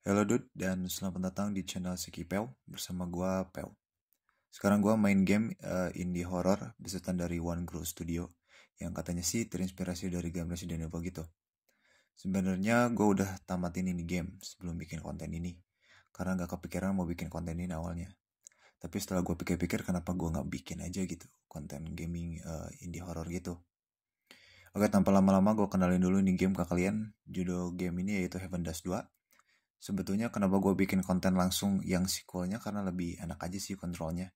Halo dude dan selamat datang di channel Siki Pel bersama gua Pel. Sekarang gua main game uh, indie horror besutan dari One Grow Studio yang katanya sih terinspirasi dari game Resident Evil gitu. Sebenarnya gua udah tamatin ini game sebelum bikin konten ini karena nggak kepikiran mau bikin konten ini awalnya. Tapi setelah gue pikir-pikir kenapa gue nggak bikin aja gitu konten gaming uh, indie horror gitu. Oke tanpa lama-lama gue kenalin dulu nih game ke kalian. Judul game ini yaitu Heaven Dust 2 sebetulnya kenapa gue bikin konten langsung yang sequelnya karena lebih enak aja sih kontrolnya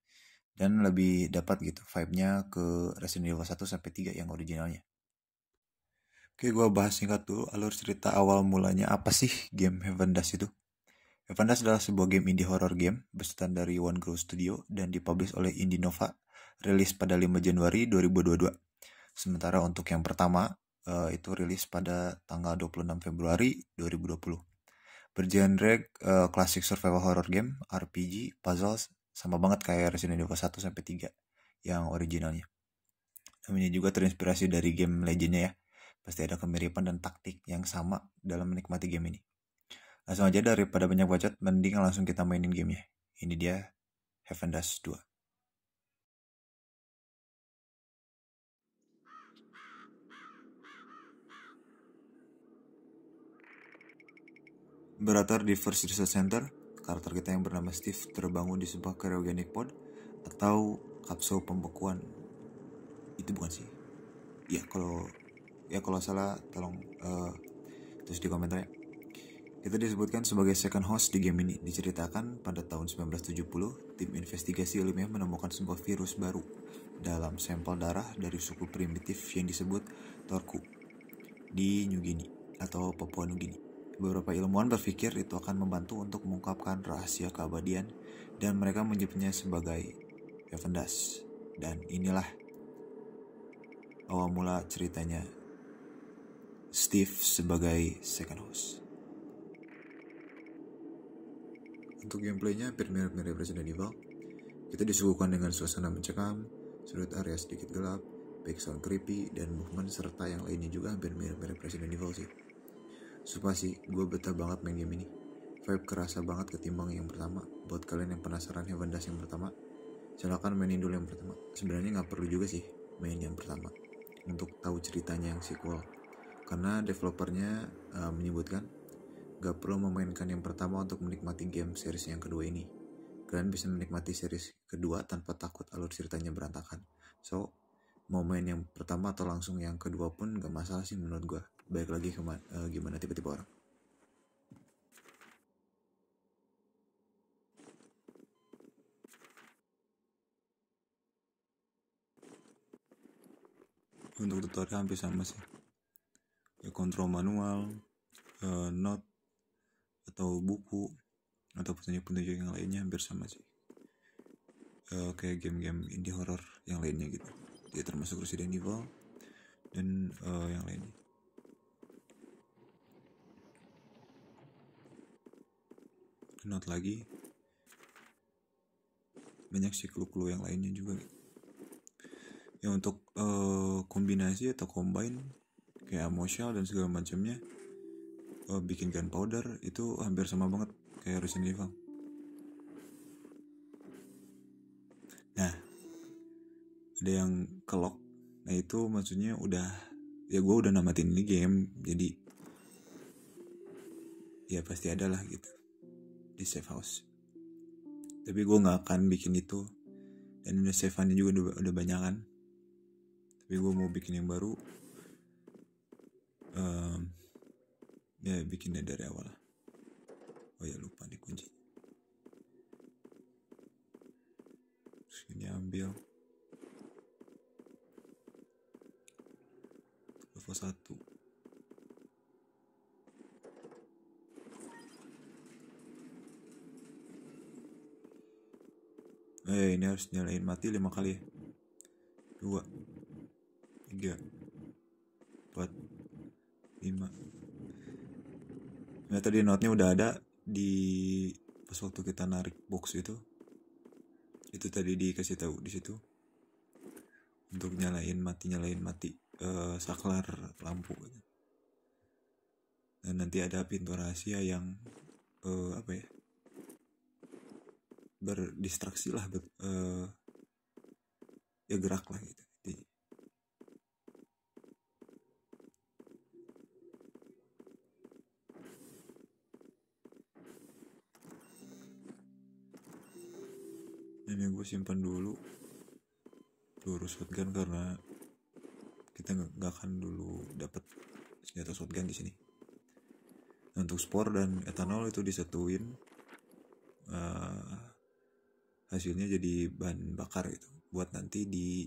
dan lebih dapat gitu vibe-nya ke Resident Evil 1 sampai 3 yang originalnya. Oke, gue bahas singkat dulu alur cerita awal mulanya apa sih game Heaven Dash itu. Heaven Dash adalah sebuah game indie horror game bersetan dari One Girl Studio dan dipublish oleh Indie Nova, rilis pada 5 Januari 2022. Sementara untuk yang pertama, eh, itu rilis pada tanggal 26 Februari 2020 bergenre uh, classic survival horror game, RPG, puzzle, sama banget kayak Resident Evil 1 sampai 3 yang originalnya. Namanya juga terinspirasi dari game legendnya ya. Pasti ada kemiripan dan taktik yang sama dalam menikmati game ini. Langsung aja daripada banyak bacot, mending langsung kita mainin gamenya. Ini dia Heaven Dust 2. Berlatar di First Research Center, karakter kita yang bernama Steve terbangun di sebuah cryogenic pod atau kapsul pembekuan. Itu bukan sih. Ya kalau ya kalau salah tolong uh, eh, terus di komentar ya. Kita disebutkan sebagai second host di game ini. Diceritakan pada tahun 1970, tim investigasi ilmiah menemukan sebuah virus baru dalam sampel darah dari suku primitif yang disebut Torku di New Guinea atau Papua New Guinea. Beberapa ilmuwan berpikir itu akan membantu untuk mengungkapkan rahasia keabadian dan mereka menyebutnya sebagai Evendas. Dan inilah awal mula ceritanya Steve sebagai second host. Untuk gameplaynya hampir mirip-mirip Resident Evil. Kita disuguhkan dengan suasana mencekam, sudut area sedikit gelap, pixel creepy, dan movement serta yang lainnya juga hampir mirip-mirip Resident Evil sih. Sumpah sih, gue betah banget main game ini. Vibe kerasa banget ketimbang yang pertama. Buat kalian yang penasaran Heaven Dust yang pertama, silahkan mainin dulu yang pertama. Sebenarnya nggak perlu juga sih main yang pertama untuk tahu ceritanya yang sequel. Karena developernya uh, menyebutkan gak perlu memainkan yang pertama untuk menikmati game series yang kedua ini. Kalian bisa menikmati series kedua tanpa takut alur ceritanya berantakan. So, mau main yang pertama atau langsung yang kedua pun gak masalah sih menurut gue baik lagi ke uh, gimana tipe-tipe orang untuk tutorial kan hampir sama sih ya kontrol manual uh, eh, not atau buku atau petunjuk-petunjuk yang lainnya hampir sama sih uh, kayak game-game indie horror yang lainnya gitu ya termasuk Resident Evil dan uh, yang lainnya Not lagi banyak sih clue-clue yang lainnya juga ya untuk uh, kombinasi atau combine kayak emotional dan segala macamnya uh, bikin gunpowder itu hampir sama banget kayak Resident Evil nah ada yang kelok nah itu maksudnya udah ya gue udah namatin ini game jadi ya pasti ada lah gitu di safe house tapi gue nggak akan bikin itu dan udah safe house juga udah, udah banyak kan tapi gue mau bikin yang baru um, ya bikinnya dari awal lah oh ya lupa nih kunci terus ini ambil level satu eh ini harus nyalain mati lima kali ya dua tiga empat lima nah tadi notnya udah ada di pas waktu kita narik box itu itu tadi dikasih tahu di situ untuk nyalain mati nyalain mati uh, saklar lampu dan nanti ada pintu rahasia yang uh, apa ya berdistraksi lah ber, uh, eh, ya gerak lah gitu ini gue simpan dulu peluru shotgun karena kita nggak akan dulu dapat senjata shotgun di sini untuk spor dan etanol itu disatuin hasilnya jadi bahan bakar gitu buat nanti di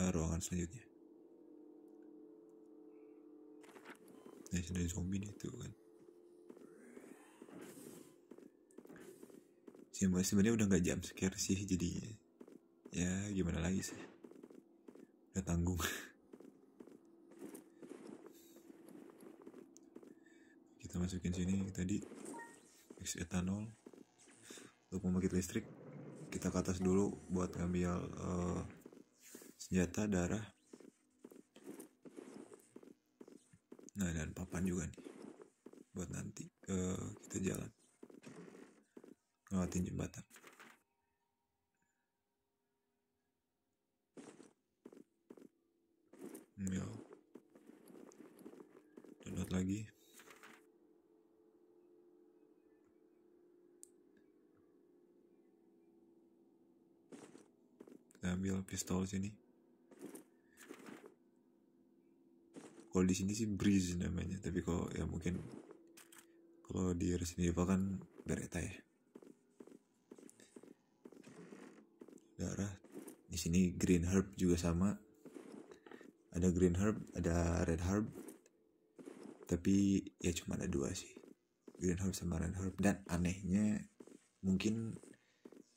uh, ruangan selanjutnya nah dari zombie nih itu kan sebenarnya udah nggak jam scare sih jadinya ya gimana lagi sih udah tanggung kita masukin sini tadi mix etanol untuk pembangkit listrik kita ke atas dulu buat ngambil uh, senjata darah nah dan papan juga nih buat nanti uh, kita jalan ngelatin jembatan Yo. download lagi ambil pistol sini kalau di sini sih breeze namanya tapi kalau ya mungkin kalau di Resident Evil kan bereta ya darah di sini green herb juga sama ada green herb ada red herb tapi ya cuma ada dua sih green herb sama red herb dan anehnya mungkin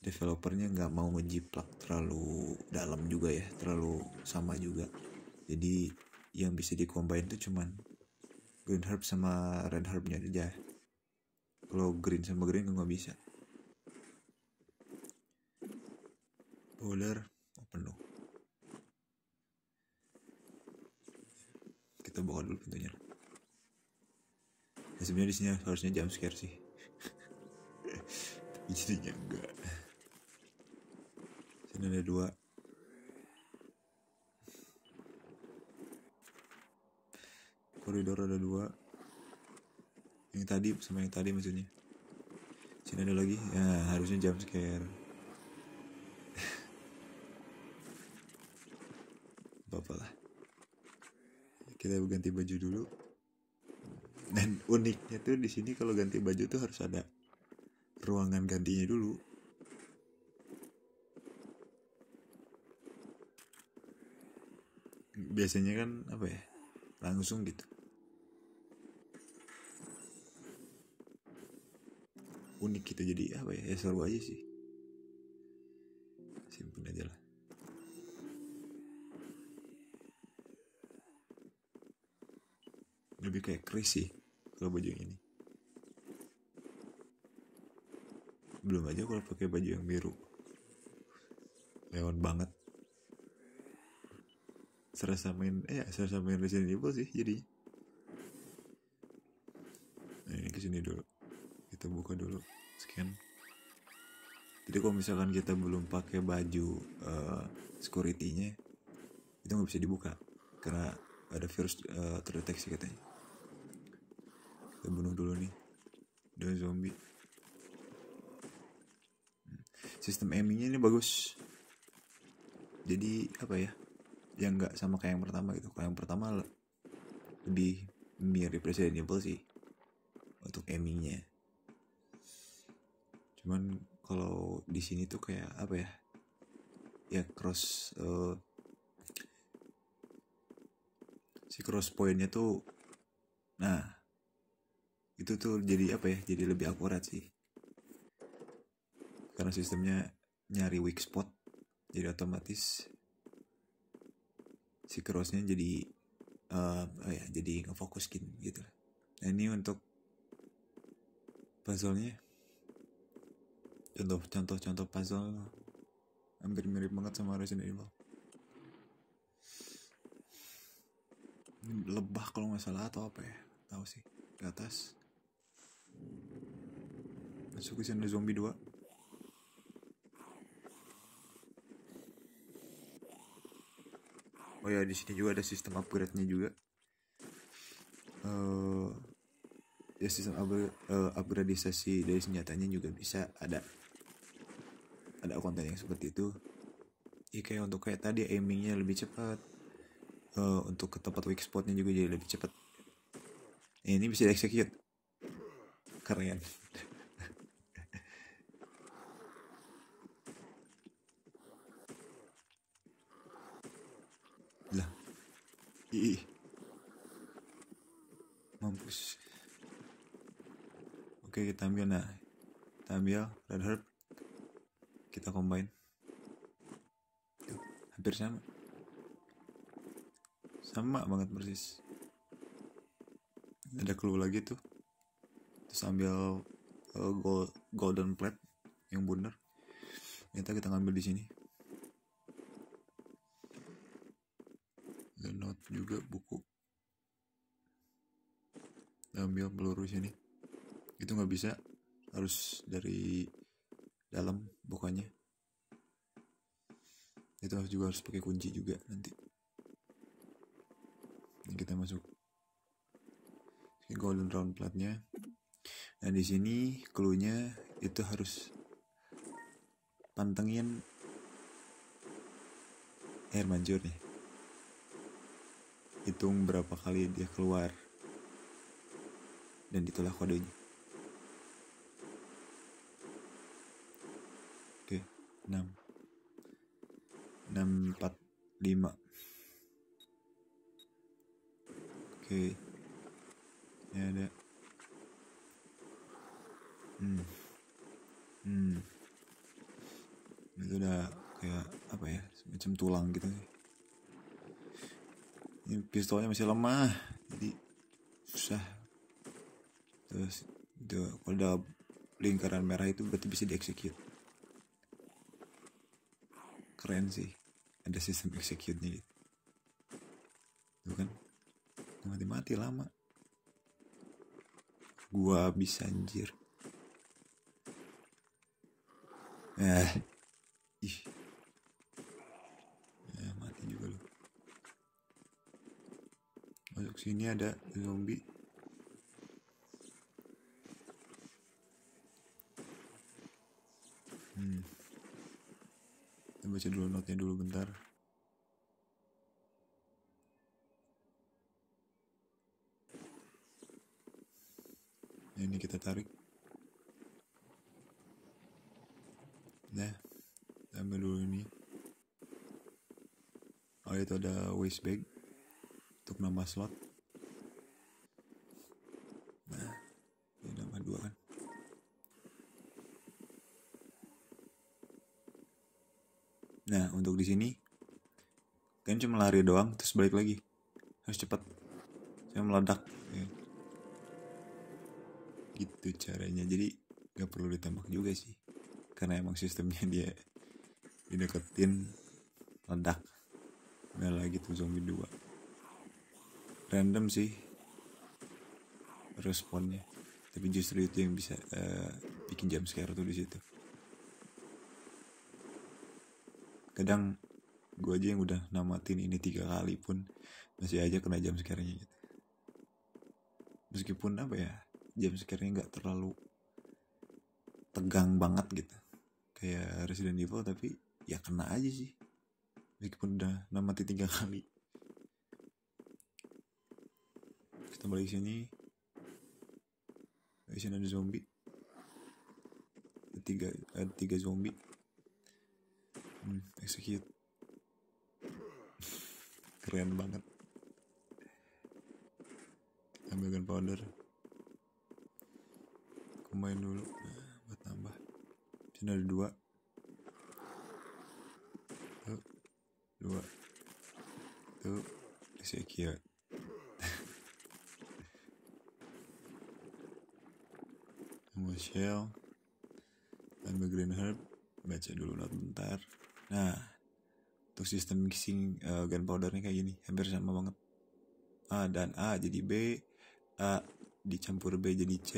developernya nggak mau ngejiplak terlalu dalam juga ya terlalu sama juga jadi yang bisa dikombain tuh cuman green herb sama red herbnya aja kalau green sama green nggak bisa Boulder open dong kita bawa dulu pintunya nah, sebenarnya di sini harusnya jam scare sih tapi jadinya enggak ini ada dua. Koridor ada dua. Yang tadi sama yang tadi maksudnya. Sini ada lagi. Ya, harusnya jam scare. Bapalah. Kita ganti baju dulu. Dan uniknya tuh di sini kalau ganti baju tuh harus ada ruangan gantinya dulu biasanya kan apa ya langsung gitu unik gitu jadi apa ya, ya seru aja sih simpen aja lah lebih kayak Chris sih kalau baju yang ini belum aja kalau pakai baju yang biru lewat banget serasa main eh serasa main Resident Evil sih jadi nah, ini kesini dulu kita buka dulu scan jadi kalau misalkan kita belum pakai baju uh, security-nya itu nggak bisa dibuka karena ada virus uh, terdeteksi katanya kita bunuh dulu nih dan zombie hmm. sistem aiming-nya ini bagus jadi apa ya yang nggak sama kayak yang pertama gitu kalau yang pertama lebih mirip Resident Evil sih untuk aimingnya cuman kalau di sini tuh kayak apa ya ya cross uh, si cross pointnya tuh nah itu tuh jadi apa ya jadi lebih akurat sih karena sistemnya nyari weak spot jadi otomatis si kerosnya jadi uh, oh ya jadi ngefokusin gitu nah ini untuk puzzle-nya contoh contoh contoh puzzle hampir mirip banget sama Resident Evil ini lebah kalau nggak salah atau apa ya tahu sih ke atas masuk ke sana zombie dua. oh ya di sini juga ada sistem upgrade nya juga uh, ya sistem upgrade, uh, eh, upgradisasi dari senjatanya juga bisa ada ada konten yang seperti itu ya kayak untuk kayak tadi aimingnya lebih cepat uh, untuk ke tempat weak spotnya juga jadi lebih cepat ini bisa di execute keren Mampus. Oke, kita ambil nah. Kita ambil red herb. Kita combine. Tuh, hampir sama. Sama banget persis. Ada clue lagi tuh. Terus ambil uh, eh, gold, golden plate yang bundar. kita kita ngambil di sini. juga buku ambil peluru sini itu nggak bisa harus dari dalam bukanya itu harus juga harus pakai kunci juga nanti ini kita masuk ini golden round platnya nah di sini keluarnya itu harus pantengin air mancur nih hitung berapa kali dia keluar dan itulah kodenya oke 6 6 4 5 oke ini ada hmm hmm itu udah kayak apa ya semacam tulang gitu sih pistolnya masih lemah jadi susah terus itu kalau udah lingkaran merah itu berarti bisa dieksekut keren sih ada sistem execute-nya gitu. Tuh kan mati-mati lama gua habis anjir eh sini ada zombie hmm. kita baca dulu notnya dulu bentar nah, ini kita tarik nah ambil dulu ini oh itu ada waste bag untuk nama slot Nah, untuk di sini kan cuma lari doang terus balik lagi. Harus cepat. Saya meledak. Ya. Gitu caranya. Jadi gak perlu ditembak juga sih. Karena emang sistemnya dia dideketin ledak. Udah lagi tuh zombie 2. Random sih responnya. Tapi justru itu yang bisa uh, bikin jam scare tuh di situ. kadang gue aja yang udah namatin ini tiga kali pun masih aja kena jam sekarangnya gitu. meskipun apa ya jam sekarangnya nggak terlalu tegang banget gitu kayak Resident Evil tapi ya kena aja sih meskipun udah namatin tiga kali kita balik sini di sini ada zombie ada tiga ada tiga zombie execute. Hmm, Keren banget. Ambil gunpowder. Aku main dulu nah, buat tambah. Sini ada dua. Tuh, dua. Tuh, execute. Michelle, shell. Ambil green herb. Baca dulu not bentar. Nah, untuk sistem mixing uh, gunpowdernya kayak gini, hampir sama banget. A dan A jadi B, A dicampur B jadi C.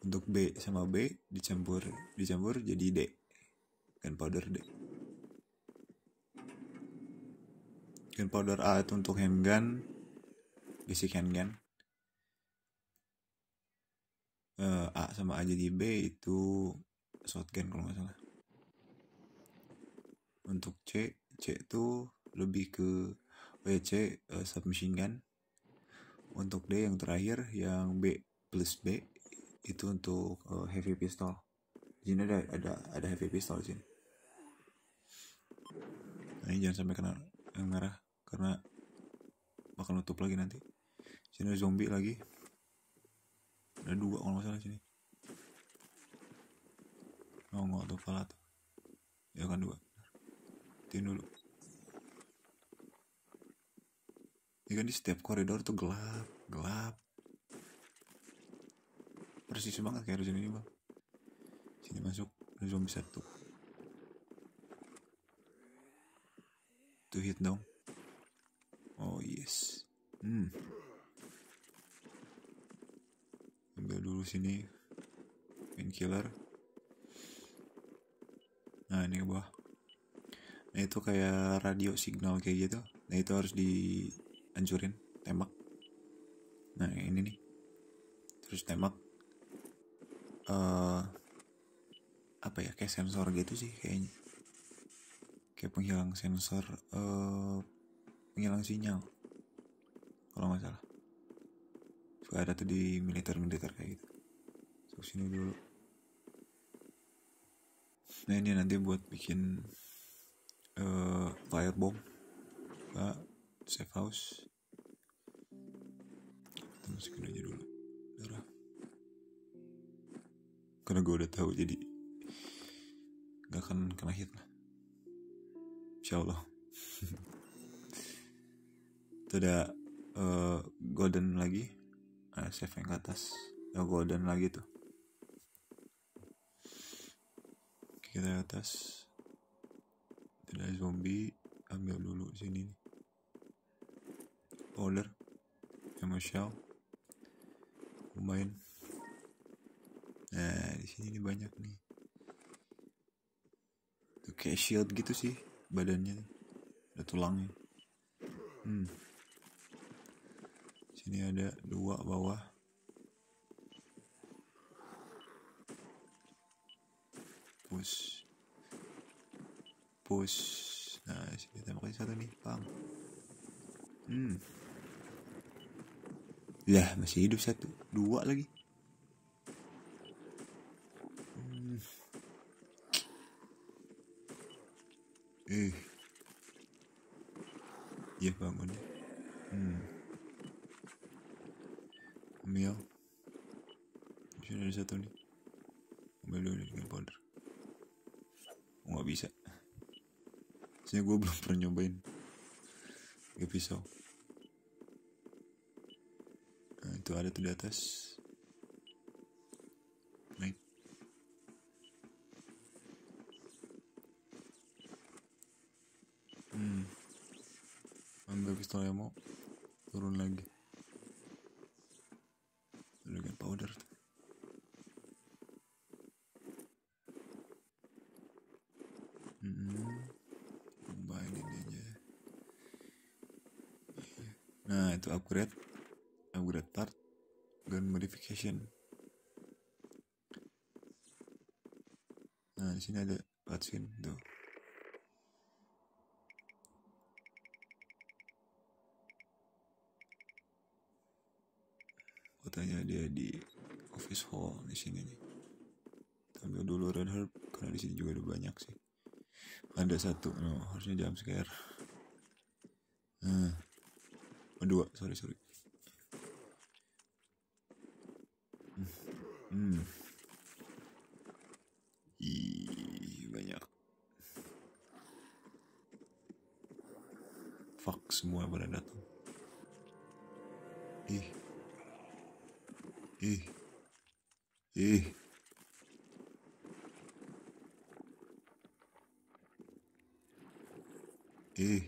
Untuk B sama B dicampur dicampur jadi D. Gunpowder D. Gunpowder A itu untuk handgun, basic handgun. Uh, A sama A jadi B itu shotgun kalau nggak salah untuk C C itu lebih ke WC uh, eh, submachine gun untuk D yang terakhir yang B plus B itu untuk uh, heavy pistol di sini ada ada ada heavy pistol di sini nah, ini jangan sampai kena yang eh, merah karena bakal nutup lagi nanti sini ada zombie lagi ada dua kalau masalah sini oh nggak tuh pala ya kan dua Tin dulu. Ya kan di setiap koridor tuh gelap, gelap. Persis banget kayak Resident bang. Sini masuk zombie satu. Tuh hit dong. Oh yes. Hmm. Ambil dulu sini killer. Nah ini ke bawah nah itu kayak radio signal kayak gitu nah itu harus dihancurin tembak nah ini nih terus tembak uh, apa ya kayak sensor gitu sih kayaknya kayak penghilang sensor uh, penghilang sinyal kalau nggak salah suka ada tuh di militer militer kayak gitu terus sini dulu nah ini nanti buat bikin uh, eh, firebomb buka safe house kita masukin aja dulu darah karena gue udah tahu jadi gak akan kena hit lah insya Allah itu ada uh, eh, golden lagi uh, eh, save yang ke atas ya golden lagi tuh kita ke atas ada zombie ambil dulu sini nih powder sama shell lumayan nah di sini nih banyak nih tuh kayak shield gitu sih badannya ada tulangnya hmm sini ada dua bawah push push nah kita tembakin satu nih bang hmm lah masih hidup satu dua lagi hmm. eh soalnya gue belum pernah nyobain pakai pisau nah, itu ada tuh di atas naik hmm ambil pistol mau turun lagi sini ada vaksin tuh tanya dia di office hall di sini nih dulu red herb karena di sini juga ada banyak sih ada satu no harusnya jam scare nah dua sorry sorry hmm. hmm. semua pada datang. Ih. Ih. Ih. Ih.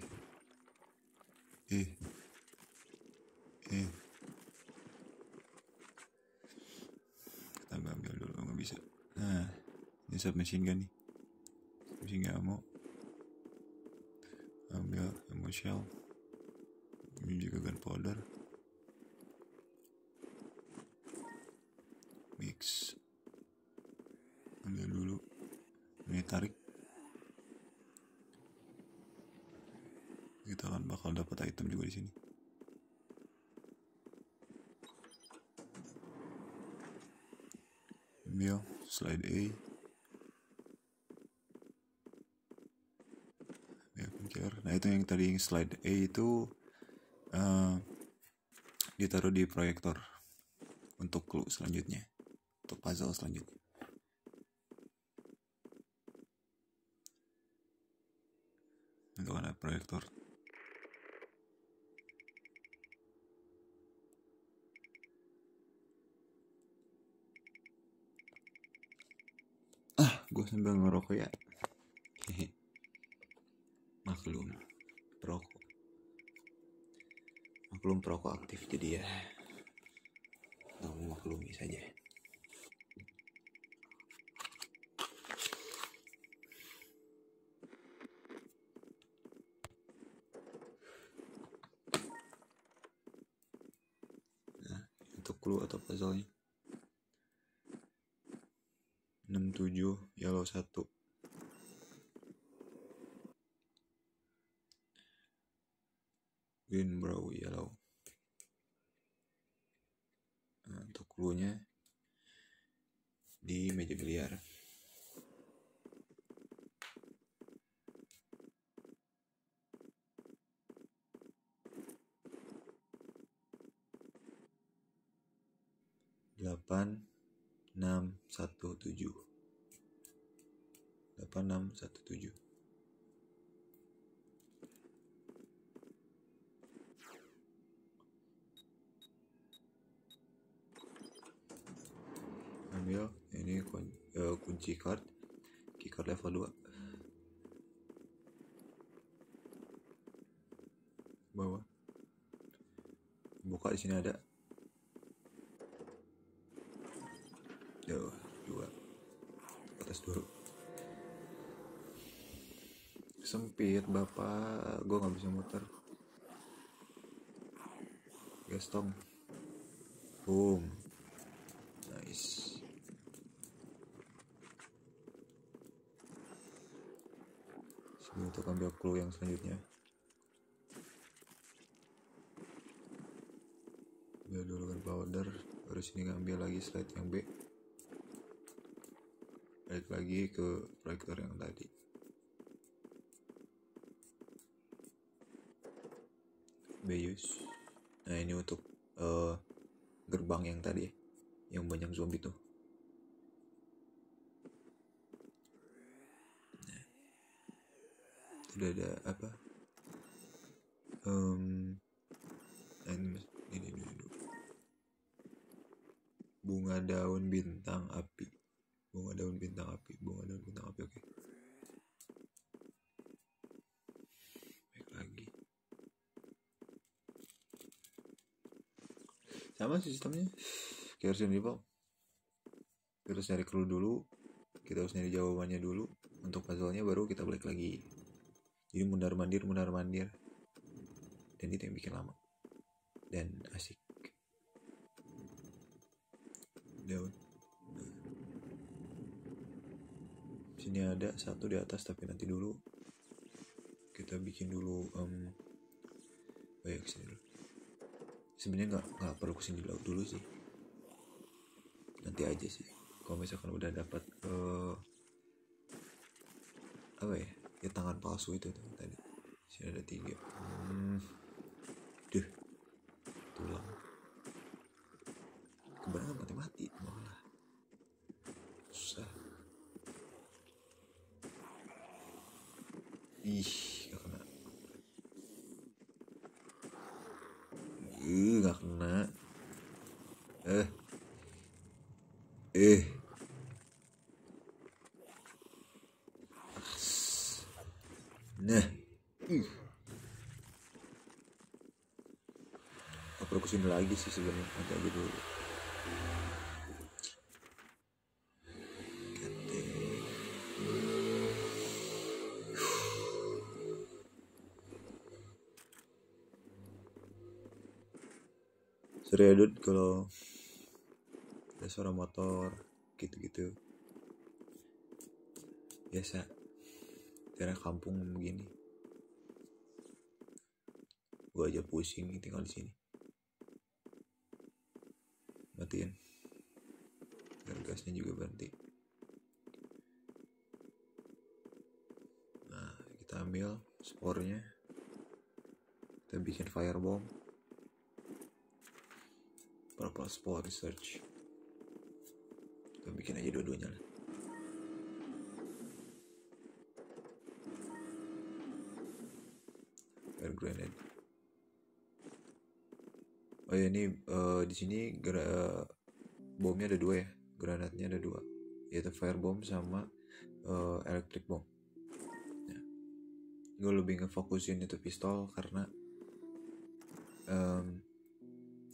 Ih. Ih. Kita ambil dulu, nggak bisa. Nah, ini submachine gun nih. Submachine gun mau ambil ammo shell mundur mix ambil dulu ini tarik kita akan bakal dapat item juga di sini ambil slide A ya nah itu yang tadi yang slide A itu uh, ditaruh di proyektor untuk clue selanjutnya untuk puzzle selanjutnya clue atau puzzle-nya 67 yellow 1 buka di sini ada Yo, dua atas dulu sempit bapak gue nggak bisa muter gastong boom nice sini untuk ambil clue yang selanjutnya sini ngambil lagi slide yang B balik lagi ke proyektor yang tadi Bayus, nah ini untuk uh, gerbang yang tadi yang banyak zombie tuh nah, udah ada apa bunga daun bintang api bunga daun bintang api bunga daun bintang api oke okay. baik lagi sama sih sistemnya kita harus nyari uniform kita harus nyari kru dulu kita harus nyari jawabannya dulu untuk puzzle-nya baru kita balik lagi jadi mundar mandir mundar mandir dan ini yang bikin lama sini ada satu di atas tapi nanti dulu kita bikin dulu um, oh ya kesini dulu sebenarnya nggak nggak perlu kesini dulu, dulu sih nanti aja sih kalau misalkan udah dapat uh, eh, apa ya ya tangan palsu itu tuh tadi sini ada tiga hmm. duh tulang kebanyakan mati-mati malah ih gak kena ih gak kena eh eh nah ih aku kesini lagi sih sebenarnya agak gitu ya dud kalau ada suara motor gitu-gitu biasa karena kampung begini gua aja pusing tinggal di sini matiin dan gasnya juga berhenti nah kita ambil spornya kita bikin firebomb crossbow research kita bikin aja dua-duanya lah air grenade oh ya ini uh, di sini bomnya ada dua ya granatnya ada dua yaitu bomb sama eh, electric bomb ya. gue lebih ngefokusin itu pistol karena eh,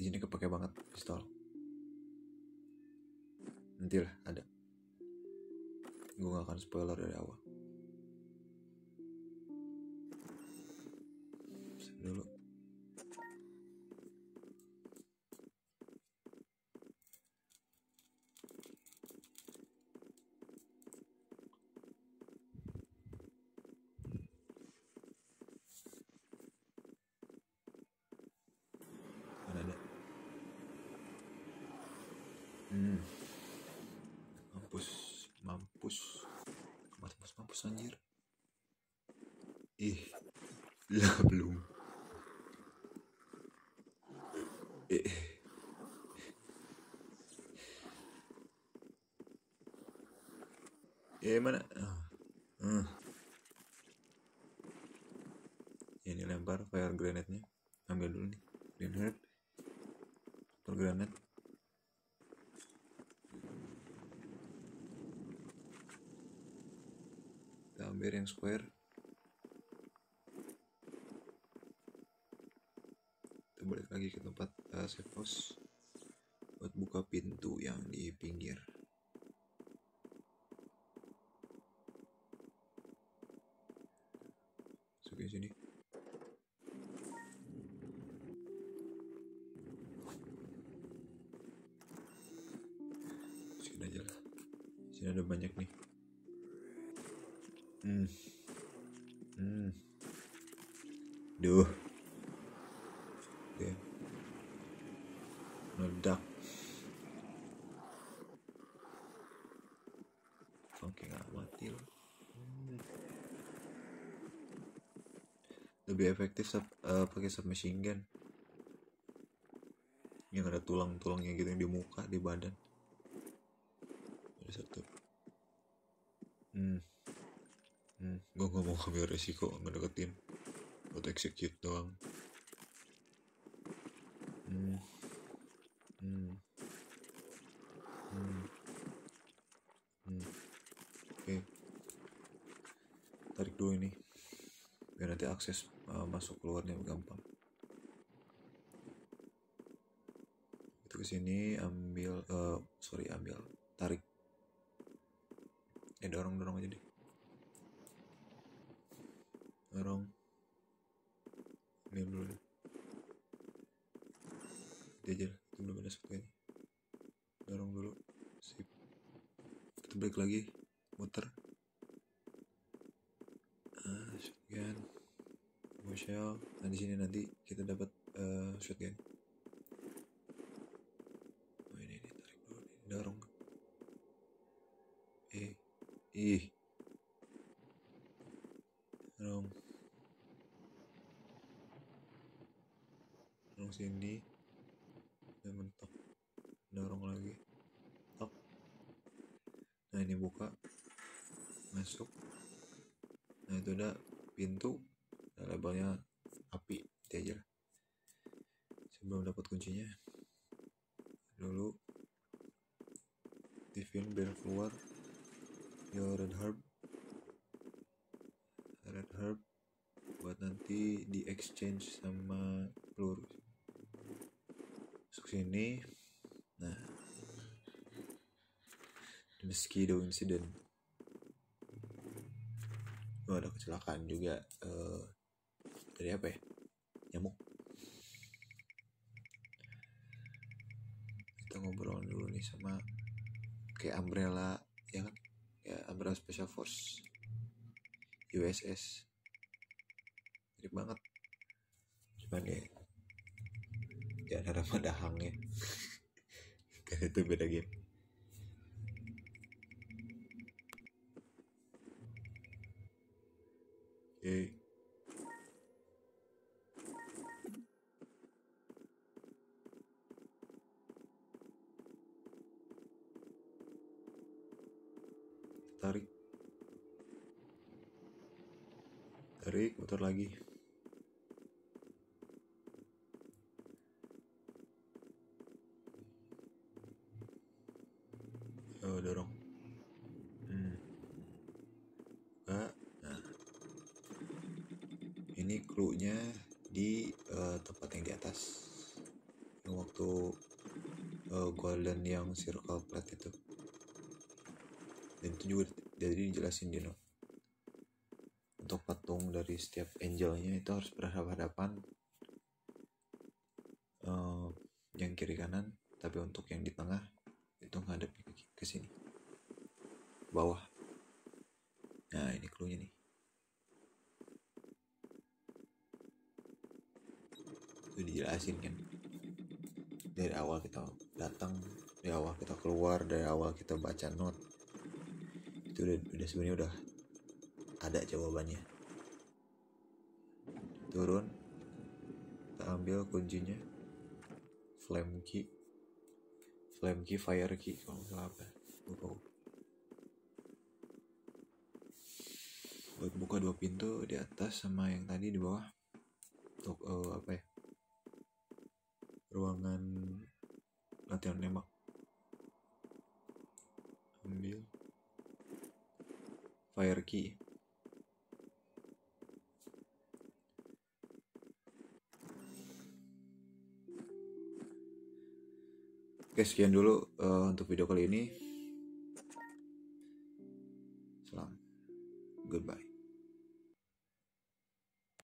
sini kepake banget pistol Nanti lah ada gue gak akan spoiler dari awal soñar y la pluma. yang square kita balik lagi ke tempat uh, eh, save house buat buka pintu yang di pinggir masuk ke sini sini aja lah sini ada banyak nih hmm. Hmm. duh okay. meledak oke nggak mati loh lebih efektif sub, eh, pakai submachine gun yang ada tulang-tulangnya gitu yang di muka di badan ngambil resiko ngedeketin buat execute doang hmm. Hmm. Hmm. oke tarik dulu ini biar nanti akses uh, masuk keluarnya gampang itu kesini, ambil uh, sorry ambil tarik ini ya, dorong dorong aja deh kita dapat uh, eh, shotgun oh ini ini tarik dulu ini dorong eh ih dorong dorong sini dan mentok dorong lagi tok nah ini buka masuk nah itu udah pintu nah, labelnya api ikuti aja lah sebelum dapat kuncinya dulu aktifin band keluar your red herb red herb buat nanti di exchange sama peluru masuk sini nah meski do incident oh, ada kecelakaan juga uh, dari apa ya nih sama kayak umbrella ya kan ya umbrella special force USS mirip banget cuman ya ya ada nama dahangnya karena itu beda game okay. kiri putar lagi oh dorong hmm. nah ini clue-nya di uh, tempat yang di atas yang waktu uh, golden yang circle plate itu dan itu juga jadi jelasin di you know dari setiap angelnya itu harus berhadapan uh, eh, yang kiri kanan tapi untuk yang di tengah itu ngadep ke, ke sini bawah nah ini clue-nya nih itu dijelasin kan dari awal kita datang dari awal kita keluar dari awal kita baca not itu udah, udah sebenarnya udah ada jawabannya turun kita ambil kuncinya flame key flame key fire key kalau nggak apa buka ya. buat buka dua pintu di atas sama yang tadi di bawah untuk uh, apa ya ruangan latihan nembak ambil fire key Oke, sekian dulu uh, untuk video kali ini.